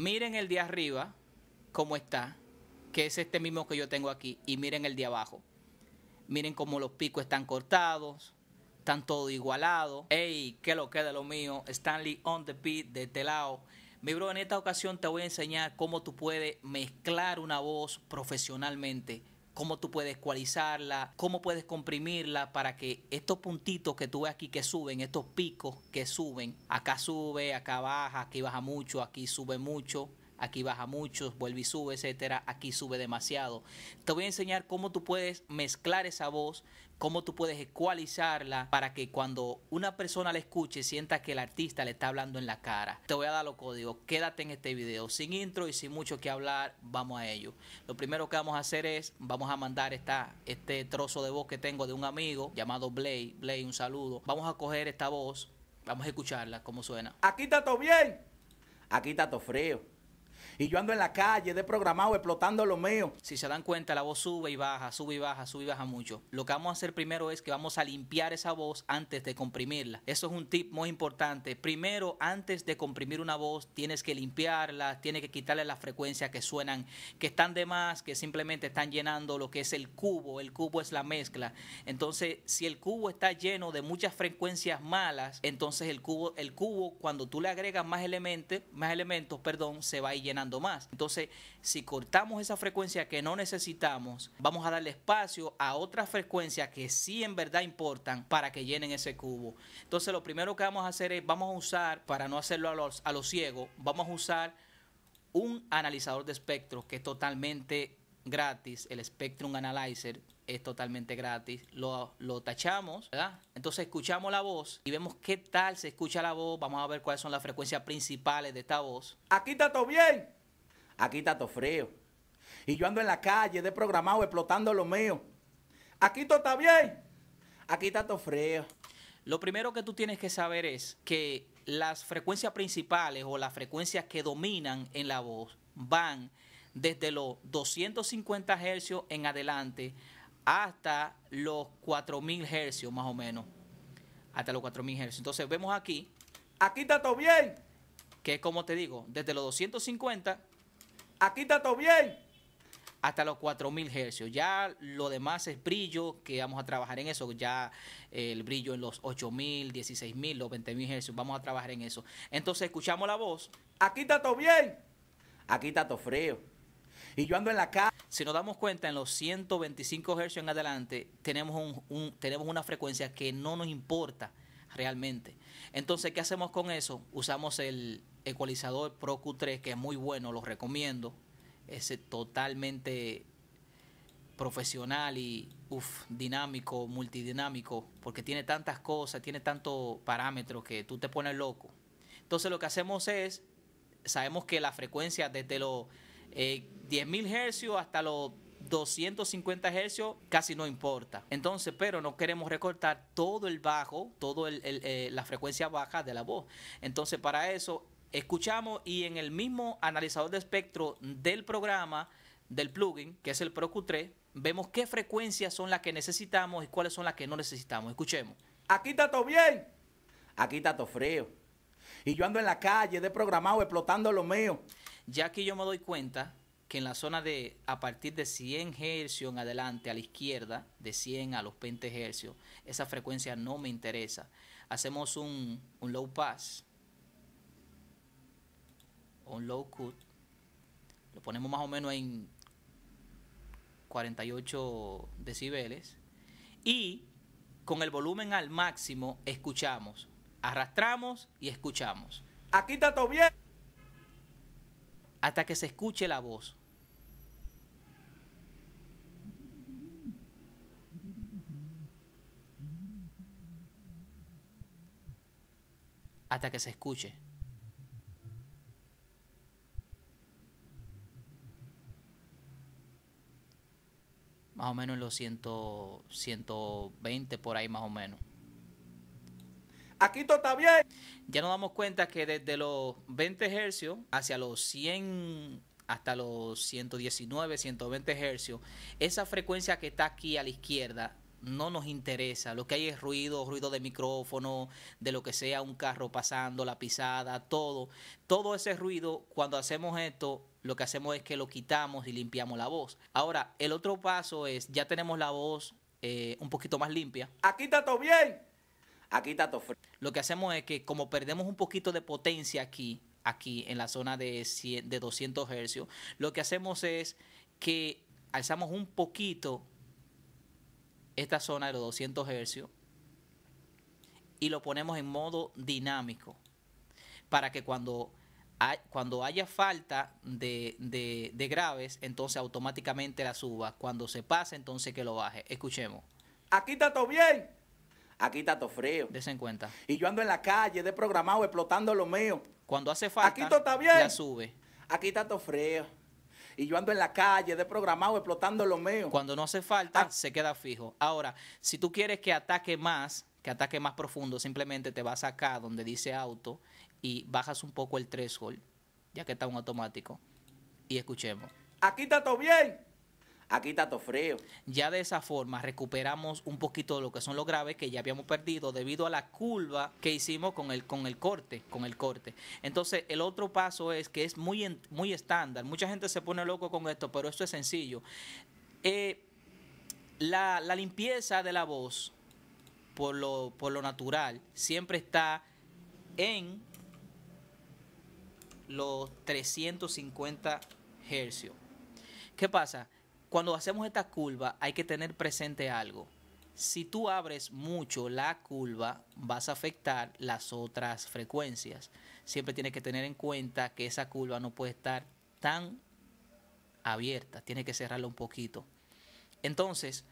miren el de arriba, cómo está, que es este mismo que yo tengo aquí, y miren el de abajo. Miren cómo los picos están cortados, están todo igualados. Ey, que lo que de lo mío, Stanley on the beat de este lado. Mi bro, en esta ocasión te voy a enseñar cómo tú puedes mezclar una voz profesionalmente cómo tú puedes cualizarla, cómo puedes comprimirla para que estos puntitos que tú ves aquí que suben, estos picos que suben, acá sube, acá baja, aquí baja mucho, aquí sube mucho, aquí baja mucho, vuelve y sube, etcétera, aquí sube demasiado. Te voy a enseñar cómo tú puedes mezclar esa voz cómo tú puedes ecualizarla para que cuando una persona la escuche sienta que el artista le está hablando en la cara. Te voy a dar los códigos, quédate en este video, sin intro y sin mucho que hablar, vamos a ello. Lo primero que vamos a hacer es, vamos a mandar esta, este trozo de voz que tengo de un amigo llamado Blay, Blay, un saludo. Vamos a coger esta voz, vamos a escucharla, cómo suena. Aquí está todo bien, aquí está todo frío y yo ando en la calle, de programado, explotando lo mío. Si se dan cuenta, la voz sube y baja, sube y baja, sube y baja mucho. Lo que vamos a hacer primero es que vamos a limpiar esa voz antes de comprimirla. Eso es un tip muy importante. Primero, antes de comprimir una voz, tienes que limpiarla, tienes que quitarle las frecuencias que suenan, que están de más, que simplemente están llenando lo que es el cubo. El cubo es la mezcla. Entonces, si el cubo está lleno de muchas frecuencias malas, entonces el cubo, el cubo cuando tú le agregas más elementos, más elementos, perdón, se va a ir llenando más. Entonces, si cortamos esa frecuencia que no necesitamos, vamos a darle espacio a otras frecuencias que sí en verdad importan para que llenen ese cubo. Entonces, lo primero que vamos a hacer es, vamos a usar, para no hacerlo a los, a los ciegos, vamos a usar un analizador de espectro que es totalmente gratis, el Spectrum Analyzer es totalmente gratis. Lo, lo, tachamos, ¿verdad? Entonces escuchamos la voz y vemos qué tal se escucha la voz. Vamos a ver cuáles son las frecuencias principales de esta voz. Aquí está todo bien. Aquí está todo frío. Y yo ando en la calle, programado explotando lo mío. Aquí todo está bien. Aquí está todo frío. Lo primero que tú tienes que saber es que las frecuencias principales o las frecuencias que dominan en la voz van desde los 250 Hz en adelante hasta los 4000 Hz más o menos. Hasta los 4000 Hz. Entonces vemos aquí. Aquí está todo bien. Que es como te digo, desde los 250 Aquí está todo bien. Hasta los 4000 Hz. Ya lo demás es brillo, que vamos a trabajar en eso. Ya eh, el brillo en los 8000, 16000, los 20000 Hz. Vamos a trabajar en eso. Entonces escuchamos la voz. Aquí está todo bien. Aquí está todo frío. Y yo ando en la calle. Si nos damos cuenta, en los 125 Hz en adelante, tenemos, un, tenemos una frecuencia que no nos importa realmente. Entonces, ¿qué hacemos con eso? Usamos el, ecualizador Pro Q3 que es muy bueno, lo recomiendo. Es eh, totalmente profesional y dinámico, multidinámico, porque tiene tantas cosas, tiene tantos parámetros que tú te pones loco. Entonces lo que hacemos es, sabemos que la frecuencia desde los 10.000 eh, Hz hasta los 250 Hz casi no importa. Entonces, pero no queremos recortar todo el bajo, toda eh, la frecuencia baja de la voz. Entonces, para eso escuchamos y en el mismo analizador de espectro del programa, del plugin, que es el ProQ3, vemos qué frecuencias son las que necesitamos y cuáles son las que no necesitamos. Escuchemos. Aquí está todo bien, aquí está todo frío. Y yo ando en la calle, de programado explotando lo mío. Ya que yo me doy cuenta que en la zona de a partir de 100 Hz en adelante a la izquierda, de 100 a los 20 Hz, esa frecuencia no me interesa. Hacemos un, un low pass, un low cut. Lo ponemos más o menos en 48 decibeles. Y con el volumen al máximo escuchamos. Arrastramos y escuchamos. Aquí está todo bien. Hasta que se escuche la voz. Hasta que se escuche. más o menos en los 120 por ahí más o menos. Aquí todo está bien. Ya nos damos cuenta que desde los 20 hercios hacia los 100 hasta los 119, 120 hercios, esa frecuencia que está aquí a la izquierda no nos interesa. Lo que hay es ruido, ruido de micrófono, de lo que sea, un carro pasando, la pisada, todo. Todo ese ruido, cuando hacemos esto, lo que hacemos es que lo quitamos y limpiamos la voz. Ahora, el otro paso es, ya tenemos la voz eh, un poquito más limpia. Aquí está todo bien. Aquí está todo frío. Lo que hacemos es que como perdemos un poquito de potencia aquí, aquí en la zona de, de 200 hercios, lo que hacemos es que alzamos un poquito esta zona de los 200 hercios y lo ponemos en modo dinámico para que cuando cuando haya falta de, graves, entonces automáticamente la suba. Cuando se pase, entonces que lo baje. Escuchemos. Aquí está todo bien. Aquí está todo frío. Desen cuenta. Y yo ando en la calle, programado explotando lo mío. Cuando hace falta, Aquí sube. Aquí está todo frío. Y yo ando en la calle, programado explotando lo mío. Cuando no hace falta, ah. se queda fijo. Ahora, si tú quieres que ataque más, que ataque más profundo, simplemente te vas acá donde dice auto y bajas un poco el threshold, ya que está un automático, y escuchemos. Aquí está todo bien, aquí está todo frío. Ya de esa forma recuperamos un poquito de lo que son los graves que ya habíamos perdido debido a la curva que hicimos con el, con el corte, con el corte. Entonces, el otro paso es que es muy, muy estándar. Mucha gente se pone loco con esto, pero esto es sencillo. Eh, la, limpieza de la voz, por por lo natural, siempre está en los 350 hercios. ¿Qué pasa? Cuando hacemos esta curva hay que tener presente algo. Si tú abres mucho la curva, vas a afectar las otras frecuencias. Siempre tienes que tener en cuenta que esa curva no puede estar tan abierta, tiene que cerrarla un poquito. Entonces,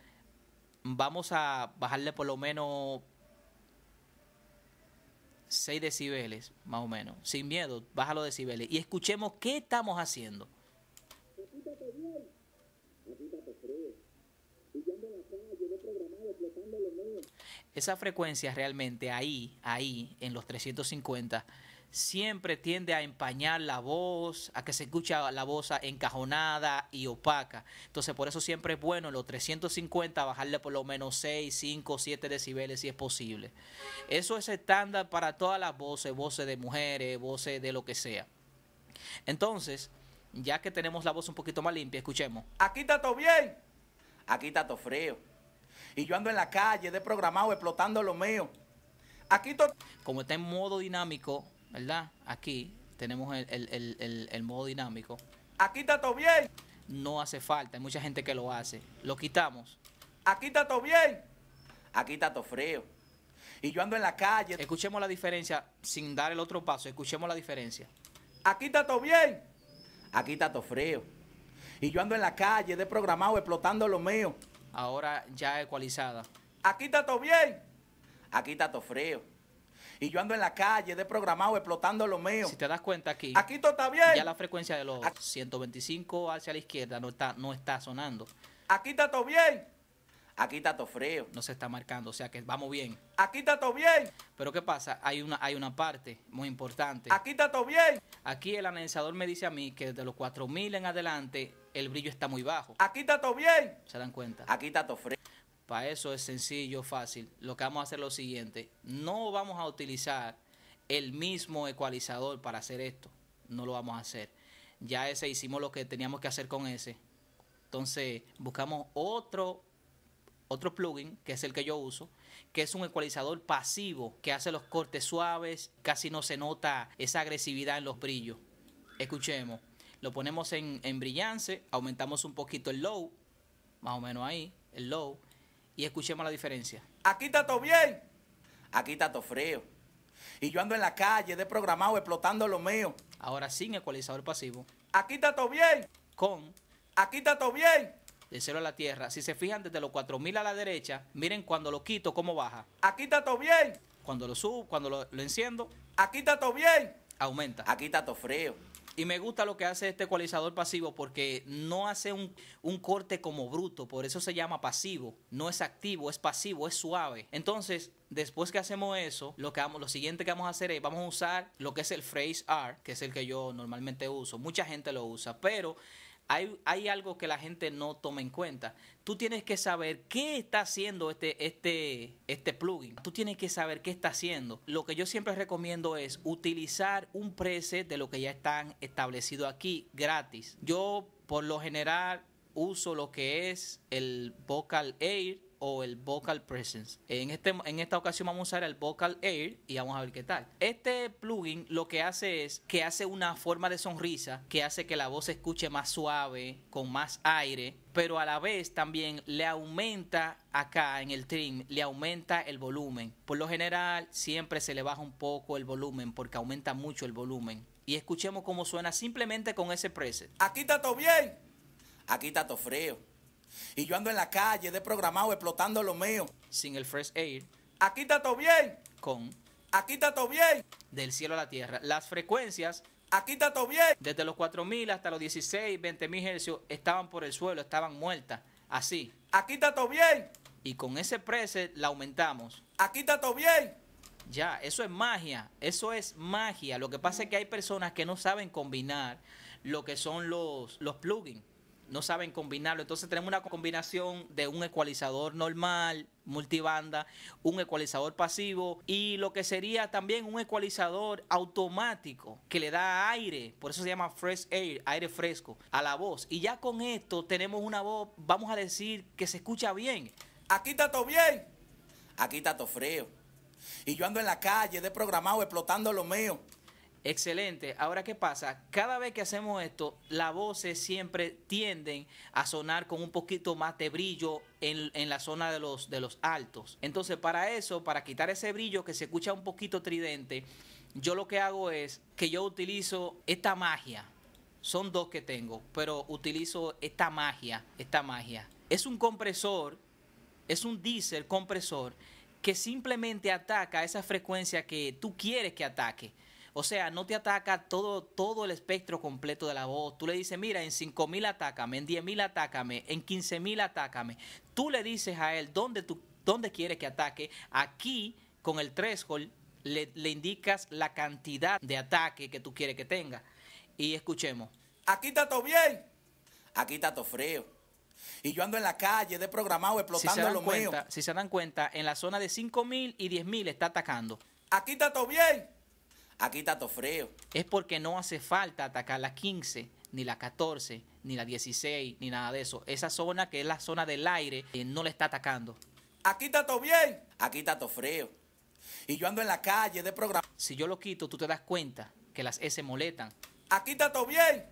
vamos a bajarle por lo menos 6 decibeles, más o menos. Sin miedo, baja los decibeles. Y escuchemos qué estamos haciendo. Esa frecuencia realmente ahí, ahí, en los 350 siempre tiende a empañar la voz, a que se escucha la voz encajonada y opaca. Entonces, por eso siempre es bueno en los 350 bajarle por lo menos 6, 5, 7 decibeles si es posible. Eso es estándar para todas las voces, voces de mujeres, voces de lo que sea. Entonces, ya que tenemos la voz un poquito más limpia, escuchemos. Aquí está todo bien, aquí está todo frío. Y yo ando en la calle, de programado, explotando lo mío. Aquí todo... Como está en modo dinámico, ¿verdad? Aquí tenemos el, modo dinámico. Aquí está todo bien. No hace falta, hay mucha gente que lo hace. Lo quitamos. Aquí está todo bien. Aquí está todo frío. Y yo ando en la calle. Escuchemos la diferencia sin dar el otro paso. Escuchemos la diferencia. Aquí está todo bien. Aquí está todo frío. Y yo ando en la calle, desprogramado, explotando lo mío. Ahora ya ecualizada. Aquí está todo bien. Aquí está todo frío y yo ando en la calle de programado explotando lo mío. Si te das cuenta aquí. Aquí todo está bien. Ya la frecuencia de los 125 hacia la izquierda no está, no está sonando. Aquí está todo bien. Aquí está todo frío. No se está marcando, o sea que vamos bien. Aquí está todo bien. Pero ¿qué pasa? Hay una, hay una parte muy importante. Aquí está todo bien. Aquí el analizador me dice a mí que desde los 4000 en adelante el brillo está muy bajo. Aquí está todo bien. ¿Se dan cuenta? Aquí está todo frío. Para eso es sencillo, fácil. Lo que vamos a hacer es lo siguiente. No vamos a utilizar el mismo ecualizador para hacer esto. No lo vamos a hacer. Ya ese hicimos lo que teníamos que hacer con ese. Entonces buscamos otro, otro plugin, que es el que yo uso, que es un ecualizador pasivo, que hace los cortes suaves, casi no se nota esa agresividad en los brillos. Escuchemos, lo ponemos en, en brillance, aumentamos un poquito el low, más o menos ahí, el low y escuchemos la diferencia. Aquí está todo bien, aquí está todo frío. Y yo ando en la calle desprogramado, explotando lo mío. Ahora sin ecualizador pasivo. Aquí está todo bien. Con. Aquí está todo bien. De cero a la tierra. Si se fijan desde los 4000 a la derecha, miren cuando lo quito cómo baja. Aquí está todo bien. Cuando lo subo, cuando lo, lo enciendo. Aquí está todo bien. Aumenta. Aquí está todo frío. Y me gusta lo que hace este ecualizador pasivo porque no hace un, un, corte como bruto, por eso se llama pasivo. No es activo, es pasivo, es suave. Entonces, después que hacemos eso, lo, que lo siguiente que vamos a hacer es, vamos a usar lo que es el phrase R, que es el que yo normalmente uso. Mucha gente lo usa, pero hay, algo que la gente no toma en cuenta. Tú tienes que saber qué está haciendo este, este, este plugin. Tú tienes que saber qué está haciendo. Lo que yo siempre recomiendo es utilizar un preset de lo que ya están establecido aquí gratis. Yo por lo general uso lo que es el Vocal Air o el vocal presence. En, este, en esta ocasión vamos a usar el vocal air y vamos a ver qué tal. Este plugin lo que hace es que hace una forma de sonrisa que hace que la voz se escuche más suave, con más aire, pero a la vez también le aumenta acá en el trim, le aumenta el volumen. Por lo general siempre se le baja un poco el volumen porque aumenta mucho el volumen. Y escuchemos cómo suena simplemente con ese preset. Aquí está todo bien. Aquí está todo frío. Y yo ando en la calle, de programado explotando lo mío. Sin el Fresh Air. Aquí está todo bien. Con. Aquí está todo bien. Del cielo a la tierra. Las frecuencias. Aquí está todo bien. Desde los 4.000 hasta los 16, 20.000 Hz estaban por el suelo, estaban muertas. Así. Aquí está todo bien. Y con ese preset la aumentamos. Aquí está todo bien. Ya, eso es magia, eso es magia. Lo que pasa es que hay personas que no saben combinar lo que son los, los plugins no saben combinarlo. Entonces tenemos una combinación de un ecualizador normal, multibanda, un ecualizador pasivo y lo que sería también un ecualizador automático que le da aire, por eso se llama fresh air, aire fresco a la voz. Y ya con esto tenemos una voz, vamos a decir, que se escucha bien. Aquí está todo bien, aquí está todo frío. Y yo ando en la calle, de programado explotando lo mío. Excelente. Ahora, ¿qué pasa? Cada vez que hacemos esto, las voces siempre tienden a sonar con un poquito más de brillo en, la zona de los, de los altos. Entonces, para eso, para quitar ese brillo que se escucha un poquito tridente, yo lo que hago es que yo utilizo esta magia. Son dos que tengo, pero utilizo esta magia, esta magia. Es un compresor, es un diésel compresor que simplemente ataca esa frecuencia que tú quieres que ataque. O sea, no te ataca todo, todo el espectro completo de la voz. Tú le dices, mira, en 5.000 atácame, en 10.000 atácame, en 15.000 atácame. Tú le dices a él dónde, quieres que ataque. Aquí, con el threshold, le, le indicas la cantidad de ataque que tú quieres que tenga. Y escuchemos. Aquí está todo bien. Aquí está todo frío. Y yo ando en la calle, de programado explotando si lo cuenta, Si se dan cuenta, en la zona de 5.000 y 10.000 está atacando. Aquí está todo bien Aquí está todo frío. Es porque no hace falta atacar la 15, ni la 14, ni la 16, ni nada de eso. Esa zona que es la zona del aire eh, no le está atacando. Aquí está todo bien. Aquí está todo frío. Y yo ando en la calle de programa. Si yo lo quito, tú te das cuenta que las S molestan. Aquí está todo bien.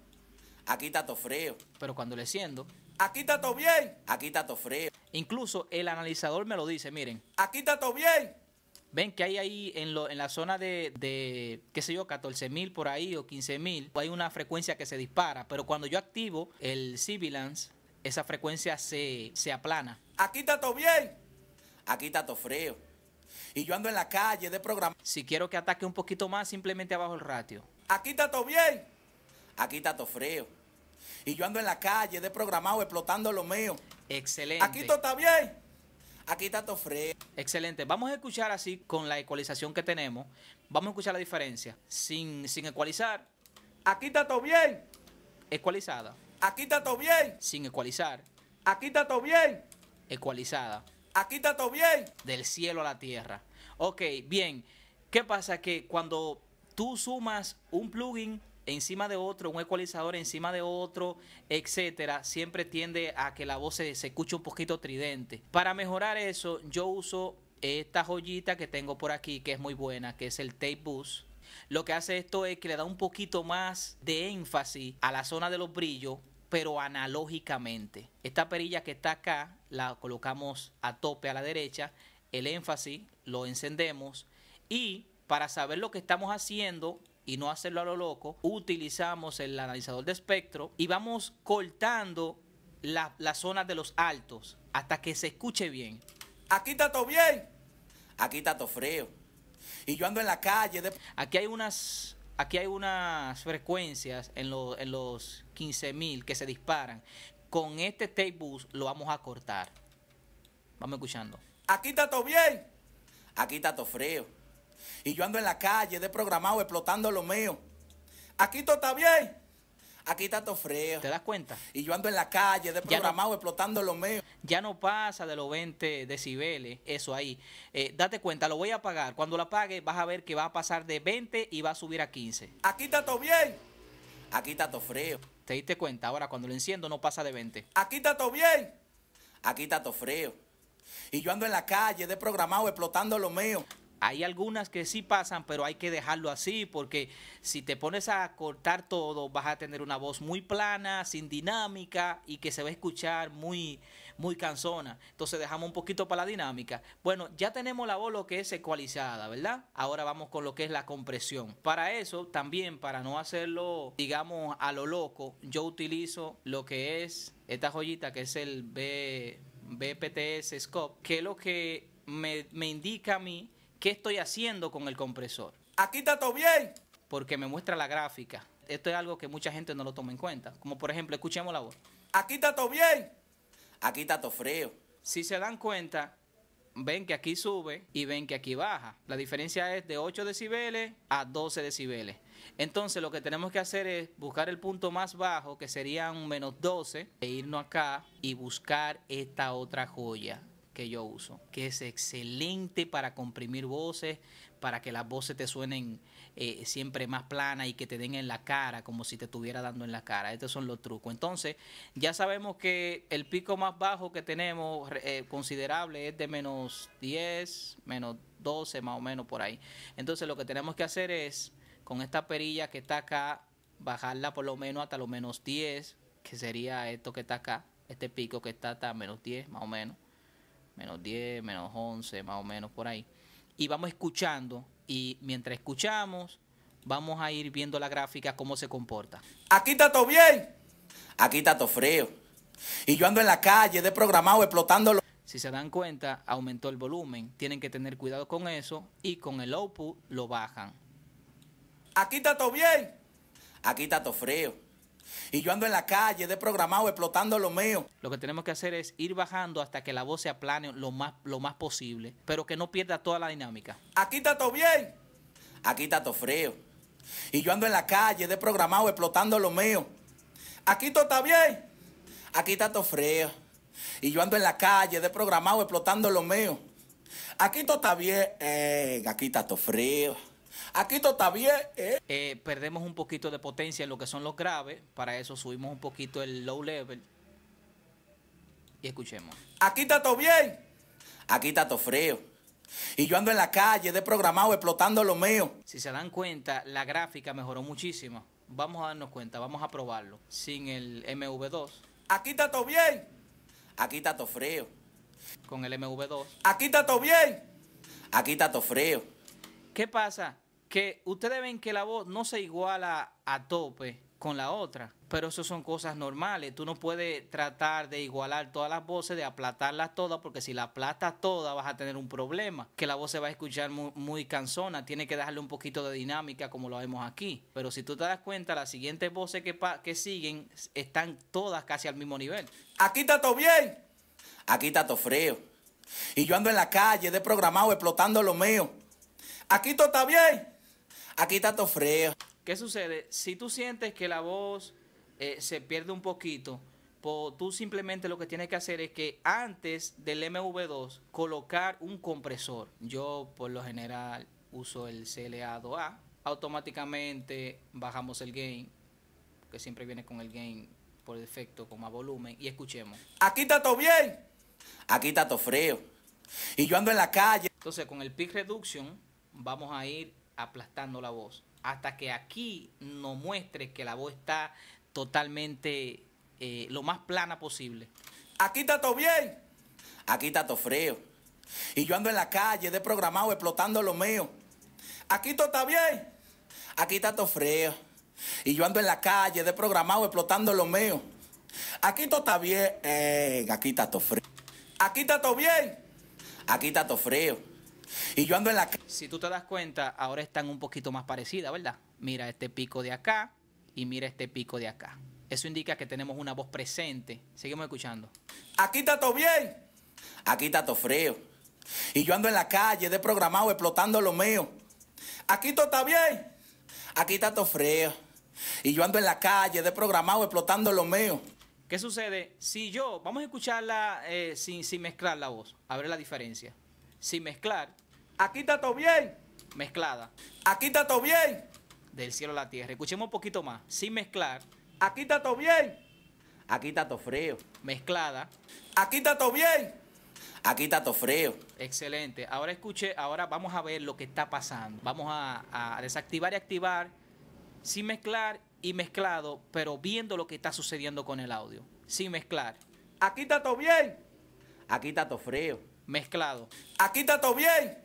Aquí está todo frío. Pero cuando le siento. Aquí está todo bien. Aquí está todo frío. Incluso el analizador me lo dice, miren. Aquí está todo bien ven que hay ahí en, la zona de, qué sé yo, 14 mil por ahí o 15 mil, hay una frecuencia que se dispara, pero cuando yo activo el Sibilance, esa frecuencia se, aplana. Aquí está todo bien, aquí está todo frío. Y yo ando en la calle de programa. Si quiero que ataque un poquito más, simplemente abajo el ratio. Aquí está todo bien, aquí está todo frío. Y yo ando en la calle de programado explotando lo mío. Excelente. Aquí todo está bien. Aquí está Tofre. Excelente. Vamos a escuchar así con la ecualización que tenemos. Vamos a escuchar la diferencia. Sin, sin ecualizar. Aquí está todo bien. Ecualizada. Aquí está todo bien. Sin ecualizar. Aquí está todo bien. Ecualizada. Aquí está todo bien. Del cielo a la tierra. Ok, bien. ¿Qué pasa? Que cuando tú sumas un plugin encima de otro, un ecualizador encima de otro, etcétera, siempre tiende a que la voz se, escuche un poquito tridente. Para mejorar eso, yo uso esta joyita que tengo por aquí, que es muy buena, que es el Tape Boost. Lo que hace esto es que le da un poquito más de énfasis a la zona de los brillos, pero analógicamente. Esta perilla que está acá, la colocamos a tope a la derecha, el énfasis lo encendemos y para saber lo que estamos haciendo, y no hacerlo a lo loco, utilizamos el analizador de espectro y vamos cortando las la zonas de los altos hasta que se escuche bien. Aquí está todo bien, aquí está todo frío. Y yo ando en la calle. Aquí hay unas aquí hay unas frecuencias en, en los 15.000 que se disparan. Con este tape bus lo vamos a cortar. Vamos escuchando. Aquí está todo bien. Aquí está todo frío. Y yo ando en la calle, desprogramado, explotando lo mío. Aquí todo está bien. Aquí está todo frío. ¿Te das cuenta? Y yo ando en la calle, desprogramado, programado explotando lo mío. Ya no pasa de los 20 decibeles, eso ahí. Eh, date cuenta, lo voy a apagar. Cuando lo apague vas a ver que va a pasar de 20 y va a subir a 15. Aquí está todo bien. Aquí está todo frío. ¿Te diste cuenta? Ahora, cuando lo enciendo, no pasa de 20. Aquí está todo bien. Aquí está todo frío. Y yo ando en la calle, desprogramado, explotando lo mío. Hay algunas que sí pasan, pero hay que dejarlo así, porque si te pones a cortar todo, vas a tener una voz muy plana, sin dinámica y que se va a escuchar muy, muy cansona. Entonces dejamos un poquito para la dinámica. Bueno, ya tenemos la voz lo que es ecualizada, ¿verdad? Ahora vamos con lo que es la compresión. Para eso, también, para no hacerlo, digamos, a lo loco, yo utilizo lo que es esta joyita que es el B, BPTS Scope, que es lo que me indica a mí ¿Qué estoy haciendo con el compresor? Aquí está todo bien. Porque me muestra la gráfica. Esto es algo que mucha gente no lo toma en cuenta. Como por ejemplo, escuchemos la voz. Aquí está todo bien. Aquí está todo frío. Si se dan cuenta, ven que aquí sube y ven que aquí baja. La diferencia es de 8 decibeles a 12 decibeles. Entonces lo que tenemos que hacer es buscar el punto más bajo, que sería un menos 12, e irnos acá y buscar esta otra joya que yo uso, que es excelente para comprimir voces, para que las voces te suenen eh, siempre más planas y que te den en la cara, como si te estuviera dando en la cara. Estos son los trucos. Entonces, ya sabemos que el pico más bajo que tenemos eh, considerable es de menos 10, menos 12, más o menos por ahí. Entonces, lo que tenemos que hacer es, con esta perilla que está acá, bajarla por lo menos hasta lo menos 10, que sería esto que está acá, este pico que está hasta menos 10, más o menos menos 10, menos 11, más o menos por ahí. Y vamos escuchando y mientras escuchamos, vamos a ir viendo la gráfica, cómo se comporta. Aquí está todo bien, aquí está todo frío. Y yo ando en la calle, de programado, explotando. Lo... Si se dan cuenta, aumentó el volumen. Tienen que tener cuidado con eso y con el output lo bajan. Aquí está todo bien, aquí está todo frío. Y yo ando en la calle, de programado explotando lo mío. Lo que tenemos que hacer es ir bajando hasta que la voz se aplane lo más, lo más posible, pero que no pierda toda la dinámica. Aquí está todo bien, aquí está todo frío. Y yo ando en la calle, de programado explotando lo mío. Aquí todo está bien, aquí está todo frío. Y yo ando en la calle, de programado explotando lo mío. Aquí todo está bien, aquí está todo frío. Aquí todo está bien. ¿eh? Eh, perdemos un poquito de potencia en lo que son los graves. Para eso subimos un poquito el low level. Y escuchemos. Aquí está todo bien. Aquí está todo frío. Y yo ando en la calle, desprogramado, explotando lo mío. Si se dan cuenta, la gráfica mejoró muchísimo. Vamos a darnos cuenta, vamos a probarlo. Sin el MV2. Aquí está todo bien. Aquí está todo frío. Con el MV2. Aquí está todo bien. Aquí está todo frío. ¿Qué pasa? que ustedes ven que la voz no se iguala a tope con la otra, pero eso son cosas normales. Tú no puedes tratar de igualar todas las voces, de aplatarlas todas, porque si la aplastas todas vas a tener un problema, que la voz se va a escuchar muy, cansona, tiene que dejarle un poquito de dinámica como lo vemos aquí. Pero si tú te das cuenta, las siguientes voces que, que siguen están todas casi al mismo nivel. Aquí está todo bien, aquí está todo frío. Y yo ando en la calle, desprogramado, explotando lo mío. Aquí todo está bien aquí está todo frío. ¿Qué sucede? Si tú sientes que la voz eh, se pierde un poquito, pues tú simplemente lo que tienes que hacer es que antes del MV2 colocar un compresor. Yo por lo general uso el CLA2A, automáticamente bajamos el gain, que siempre viene con el gain por defecto, con más volumen, y escuchemos. Aquí está todo bien, aquí está todo frío, y yo ando en la calle. Entonces con el peak reduction vamos a ir aplastando la voz, hasta que aquí nos muestre que la voz está totalmente eh, lo más plana posible. Aquí está todo bien, aquí está todo frío. Y yo ando en la calle, de programado, explotando lo mío. Aquí todo está bien, aquí está todo frío. Y yo ando en la calle, de programado, explotando lo mío. Aquí todo está bien, aquí está todo frío. Aquí está todo bien, aquí está todo frío. Y yo ando en la Si tú te das cuenta, ahora están un poquito más parecidas, ¿verdad? Mira este pico de acá y mira este pico de acá. Eso indica que tenemos una voz presente. Seguimos escuchando. Aquí está todo bien. Aquí está todo frío. Y yo ando en la calle, programado explotando lo mío. Aquí todo está bien. Aquí está todo frío. Y yo ando en la calle, desprogramado, explotando lo mío. ¿Qué sucede? Si yo, vamos a escucharla eh, sin, sin mezclar la voz, a ver la diferencia sin mezclar. Aquí está todo bien. Mezclada. Aquí está todo bien. Del cielo a la tierra. Escuchemos un poquito más. Sin mezclar. Aquí está todo bien. Aquí está todo frío. Mezclada. Aquí está todo bien. Aquí está todo frío. Excelente. Ahora escuche, ahora vamos a ver lo que está pasando. Vamos a, desactivar y activar sin mezclar y mezclado, pero viendo lo que está sucediendo con el audio. Sin mezclar. Aquí está todo bien. Aquí está todo frío mezclado. Aquí está todo bien,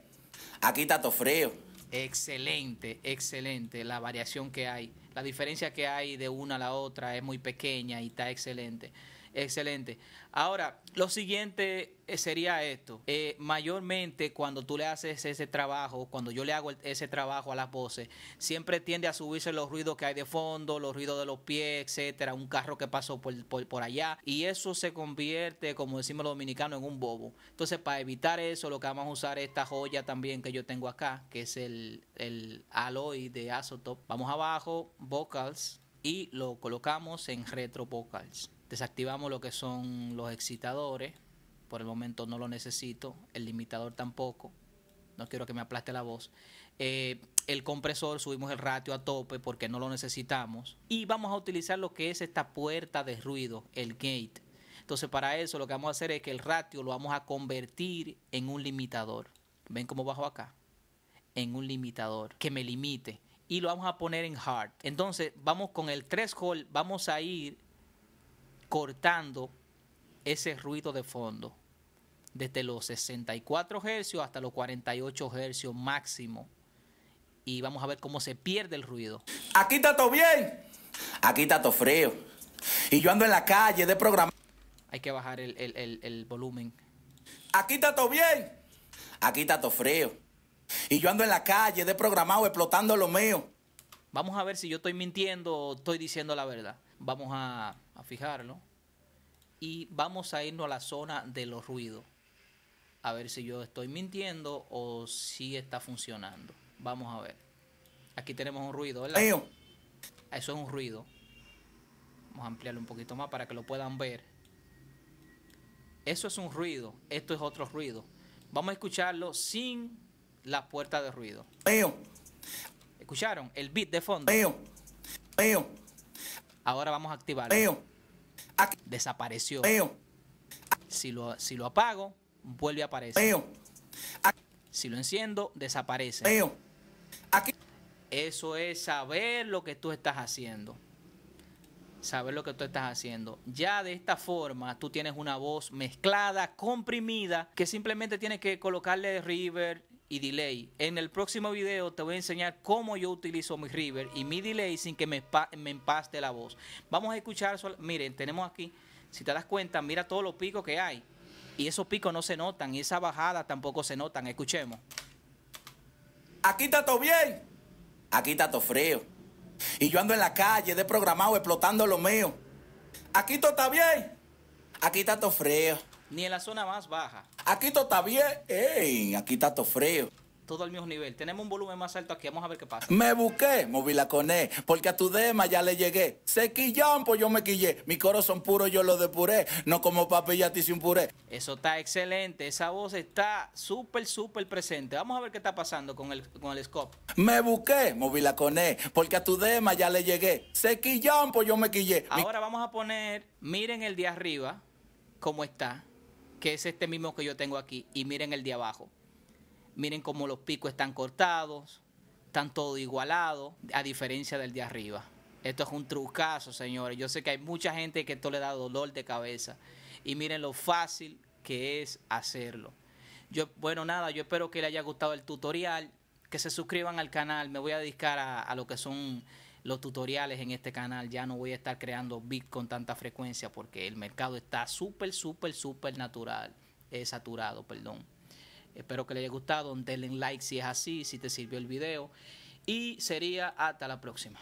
aquí está todo frío. Excelente, excelente la variación que hay. La diferencia que hay de una a la otra es muy pequeña y está excelente. Excelente. Ahora, lo siguiente eh, sería esto. Eh, mayormente cuando tú le haces ese trabajo, cuando yo le hago ese trabajo a las voces, siempre tiende a subirse los ruidos que hay de fondo, los ruidos de los pies, etcétera, un carro que pasó por, allá. Y eso se convierte, como decimos los dominicanos, en un bobo. Entonces, para evitar eso, lo que vamos a usar es esta joya también que yo tengo acá, que es el, el de Azotop. Vamos abajo, vocals, y lo colocamos en retro vocals. Desactivamos lo que son los excitadores. Por el momento no lo necesito. El limitador tampoco. No quiero que me aplaste la voz. Eh, el compresor, subimos el ratio a tope porque no lo necesitamos. Y vamos a utilizar lo que es esta puerta de ruido, el gate. Entonces para eso lo que vamos a hacer es que el ratio lo vamos a convertir en un limitador. ¿Ven cómo bajo acá? En un limitador que me limite. Y lo vamos a poner en hard. Entonces vamos con el threshold, vamos a ir cortando ese ruido de fondo desde los 64 Hz hasta los 48 Hz máximo. Y vamos a ver cómo se pierde el ruido. Aquí está todo bien, aquí está todo frío. Y yo ando en la calle de programa. Hay que bajar el, el, volumen. Aquí está todo bien, aquí está todo frío. Y yo ando en la calle de programado explotando lo mío. Vamos a ver si yo estoy mintiendo o estoy diciendo la verdad vamos a, fijarlo y vamos a irnos a la zona de los ruidos. A ver si yo estoy mintiendo o si está funcionando. Vamos a ver. Aquí tenemos un ruido, ¿verdad? Eso es un ruido. Vamos a ampliarlo un poquito más para que lo puedan ver. Eso es un ruido. Esto es otro ruido. Vamos a escucharlo sin la puerta de ruido. ¿Escucharon? El beat de fondo. Eso. Ahora vamos a activarlo. Desapareció. Si lo, si lo apago, vuelve a aparecer. Si lo enciendo, desaparece. Aquí. Eso es saber lo que tú estás haciendo. Saber lo que tú estás haciendo. Ya de esta forma tú tienes una voz mezclada, comprimida, que simplemente tienes que colocarle river, y delay. En el próximo video te voy a enseñar cómo yo utilizo mi river y mi delay sin que me, me empaste la voz. Vamos a escuchar, miren, tenemos aquí, si te das cuenta, mira todos los picos que hay. Y esos picos no se notan y esa bajada tampoco se notan. Escuchemos. Aquí está todo bien. Aquí está todo frío. Y yo ando en la calle, de programado explotando lo mío. Aquí todo está bien. Aquí está todo frío ni en la zona más baja. Aquí todo está bien, aquí está todo frío. Todo al mismo nivel. Tenemos un volumen más alto aquí, vamos a ver qué pasa. Me busqué, moví la coné, porque a tu dema ya le llegué. Se pues yo me quillé. Mi corazón son puros, yo lo depuré. No como papi, ya te hice puré. Eso está excelente, esa voz está súper, súper presente. Vamos a ver qué está pasando con el, con scope. Me busqué, moví la coné, porque a tu dema ya le llegué. Se pues yo me quillé. Ahora vamos a poner, miren el de arriba, cómo está que es este mismo que yo tengo aquí, y miren el de abajo. Miren cómo los picos están cortados, están todo igualado, a diferencia del de arriba. Esto es un trucazo, señores. Yo sé que hay mucha gente que esto le da dolor de cabeza. Y miren lo fácil que es hacerlo. Yo, bueno, nada, yo espero que les haya gustado el tutorial, que se suscriban al canal. Me voy a dedicar a, a lo que son los tutoriales en este canal. Ya no voy a estar creando bit con tanta frecuencia porque el mercado está súper, súper, súper natural, eh, saturado, perdón. Espero que les haya gustado. Denle like si es así, si te sirvió el video. Y sería hasta la próxima.